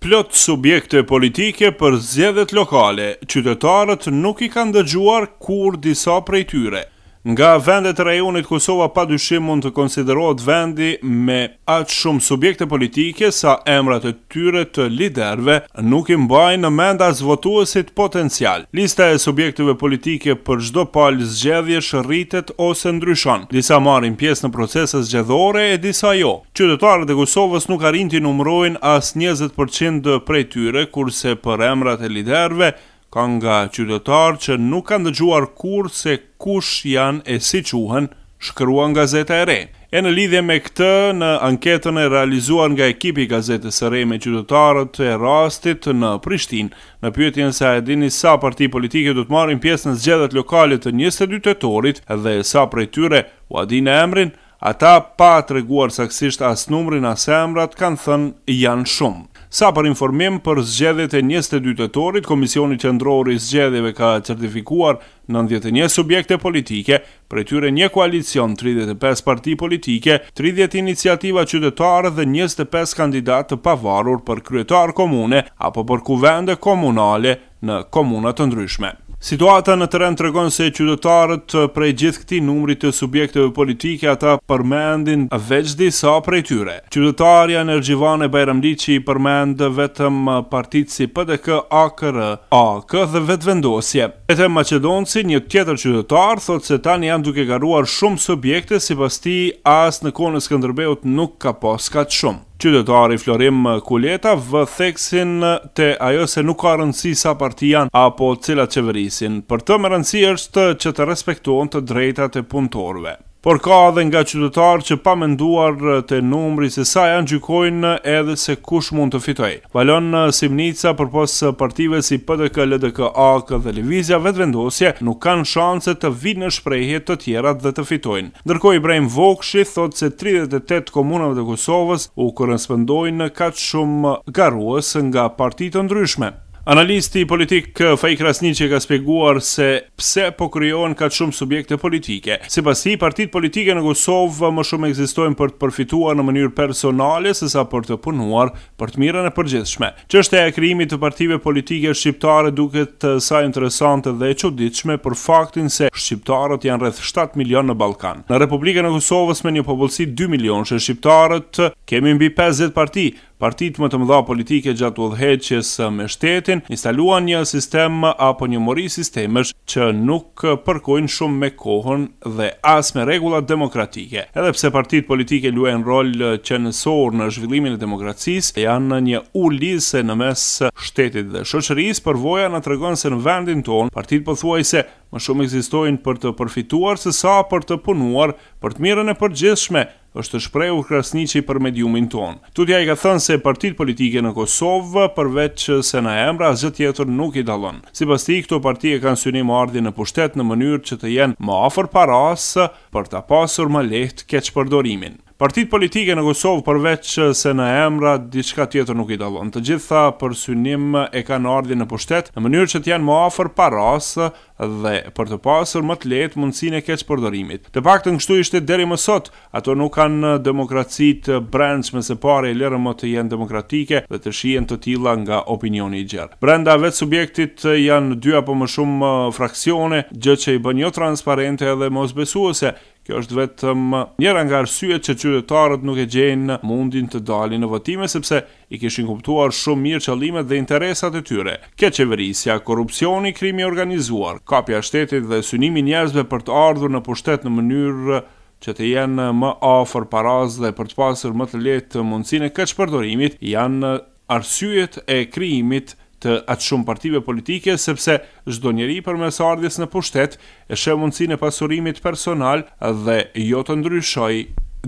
plot subjekte politike për zjedhet lokale, qytetarët nuk i kanë dëgjuar kur disa prej tyre. Nga vendet e rajonit Kosova pa dyshim mund të konsiderohet vendi me atë shumë subjekte politike sa emrat e tyre të liderve nuk i mbajnë në menda zvotuësit potencial. Lista e subjekteve politike për gjdo palë zgjedhje shërritet ose ndryshon. Disa marin pjesë në proceses zgjedhore e disa jo. Qytetarët e Kosovës nuk arinti numrojnë as 20% dhe prej tyre, kurse për emrat e liderve ka nga qytetarë që nuk kanë dëgjuar kur se kush janë e si quhen, shkrua nga e re. E në lidhje me këtë, në anketën e realizuar nga ekipi gazetës së re me qytetarët e rastit në Prishtin, në pyetjen se a e dini sa parti politike du të marrin pjesë në zgjedhët lokalit të 22 të torit dhe sa prej tyre u adin e emrin, ata pa të reguar saksisht as numrin as emrat kanë thënë janë shumë. Sa për informim për zgjedhjet e 22 tetorit, Komisioni Qendror i Zgjedhjeve ka certifikuar 91 subjekte politike, prej tyre një koalicion 35 parti politike, 30 iniciativa qytetare dhe 25 kandidat të pavarur për kryetar komune apo për kuvende komunale në komuna të ndryshme. Situata në tërën të regon se qytetarët eh, prej gjithë këti numri të subjekteve politike ata përmendin veç disa prej tyre. Qytetarja Nergjivane Bajramliçi përmend vetëm partit si PDK, AKR, AK dhe vetë vendosje. E një tjetër qytetar, thot se tani janë duke garuar shumë subjekte si pas ti as në konës Skënderbeut nuk ka poskat shumë qytetari Florim Kuleta vë theksin të ajo se nuk ka rëndësi sa partijan apo cilat qeverisin, për të më rëndësi është që të respektuon të drejta të punëtorve. Por ka edhe nga qytetarë që pa menduar të numri se sa janë gjykojnë edhe se kush mund të fitoj. Valon në uh, Simnica për posë uh, partive si PDK, LDK, AK dhe Livizja vetë vendosje nuk kanë shanse të vinë në shprejhje të tjera dhe të fitojnë. Ndërko i brejmë Vokshi thot se 38 komunave të Kosovës u kërën spëndojnë ka shumë garuës nga partitë ndryshme. Analisti politik eh, Fej Krasniqe ka speguar se pse po kryon ka shumë subjekte politike. Se pas ti, partit politike në Kosovë më shumë egzistojnë për të përfituar në mënyrë personale se sa për të punuar për të mirën e përgjithshme. Qështë e kryimit të partive politike shqiptare duket eh, sa interesante dhe e qoditshme për faktin se shqiptarët janë rreth 7 milion në Balkan. Në Republikën e Kosovës me një popullësi 2 milion shqiptarët kemi mbi 50 parti, partit më të mëdha politike gjatë udhëheqjes me shtetin instaluan një sistem apo një mori sistemesh që nuk përkojnë shumë me kohën dhe as me rregullat demokratike. Edhe pse partit politike luajnë rol qenësor në zhvillimin e demokracisë, janë një ulise në mes shtetit dhe shoqërisë, përvoja na tregon se në vendin tonë partit pothuajse më shumë ekzistojnë për të përfituar se sa për të punuar për të mirën e përgjithshme, është shprehu Krasniqi për mediumin ton. Tutja i ka thënë se partitë politike në Kosovë përveç se na emra asgjë tjetër nuk i dallon. Sipas tij këto parti e kanë synim ardhin në pushtet në mënyrë që të jenë më afër paras për ta pasur më lehtë keçpërdorimin. Partit politike në Kosovë përveç se në emra diçka tjetër nuk i dallon. Të gjitha për synim e kanë ardhur në pushtet në mënyrë që të janë më afër paras dhe për të pasur më të lehtë mundësinë e keq përdorimit. Të paktën kështu ishte deri më sot. Ato nuk kanë demokraci të më se pare e lërë më të jenë demokratike dhe të shien të tila nga opinioni i gjerë. Brenda vetë subjektit janë dy apo më shumë fraksione, gjë që i bën jo transparente edhe mosbesuese. Kjo është vetëm njëra nga arsyet që qytetarët nuk e gjenë mundin të dalin në votime sepse i kishin kuptuar shumë mirë qëllimet dhe interesat e tyre. Kjo qeverisja, korrupsioni, krimi organizuar, kapja shtetit dhe synimi njerëzve për të ardhur në pushtet në mënyrë që të jenë më afër paraz dhe për të pasur më të letë mundësine këtë shpërdorimit janë arsyet e krimit të atë shumë partive politike, sepse zdo njeri për mes ardhjes në pushtet e shë mundësi në pasurimit personal dhe jo të ndryshoj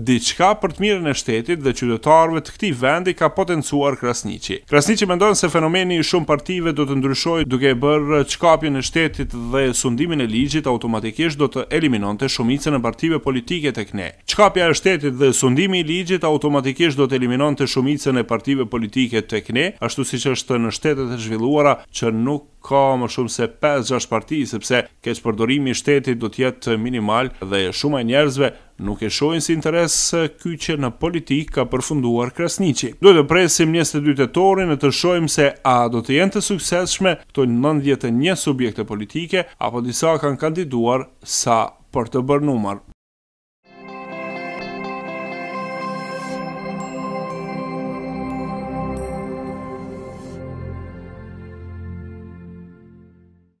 diçka për të mirën e shtetit dhe qytetarëve të këtij vendi ka potencuar Krasniqi. Krasniqi mendon se fenomeni i shumë partive do të ndryshojë duke bërë çkapjen e shtetit dhe sundimin e ligjit automatikisht do të eliminonte shumicën e partive politike tek ne. Çkapja e shtetit dhe sundimi i ligjit automatikisht do të eliminonte shumicën e partive politike tek ne, ashtu siç është në shtetet e zhvilluara që nuk ka më shumë se 5-6 parti sepse keqpërdorimi i shtetit do të jetë minimal dhe shumë e njerëzve nuk e shohin si interes ky që në politikë ka përfunduar Krasniçi. Duhet të presim 22 tetorin e të shohim se a do të jenë të suksesshme këto 91 subjekte politike apo disa kanë kandiduar sa për të bërë numër.